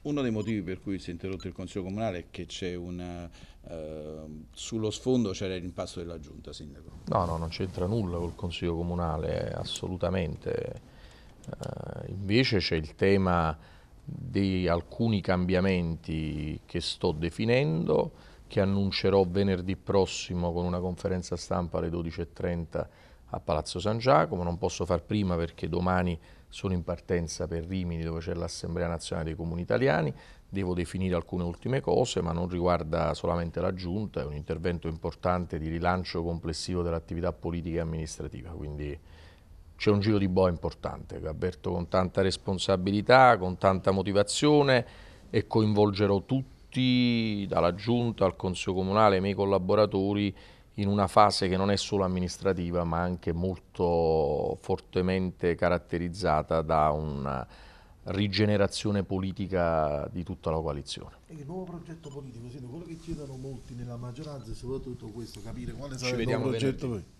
Uno dei motivi per cui si è interrotto il Consiglio Comunale è che c'è un... eh, sullo sfondo c'era l'impasto della Giunta, Sindaco. No, no, non c'entra nulla col Consiglio Comunale, assolutamente. Eh, invece c'è il tema di alcuni cambiamenti che sto definendo, che annuncerò venerdì prossimo con una conferenza stampa alle 12.30 a Palazzo San Giacomo. Non posso far prima perché domani sono in partenza per Rimini dove c'è l'Assemblea Nazionale dei Comuni Italiani, devo definire alcune ultime cose ma non riguarda solamente la Giunta, è un intervento importante di rilancio complessivo dell'attività politica e amministrativa, quindi c'è un giro di boa importante che avverto con tanta responsabilità, con tanta motivazione e coinvolgerò tutti, dalla Giunta al Consiglio Comunale, i miei collaboratori, in una fase che non è solo amministrativa ma anche molto fortemente caratterizzata da una rigenerazione politica di tutta la coalizione. E il nuovo progetto politico, quello che chiedono molti nella maggioranza è soprattutto questo, capire quale sarà il nuovo progetto politico.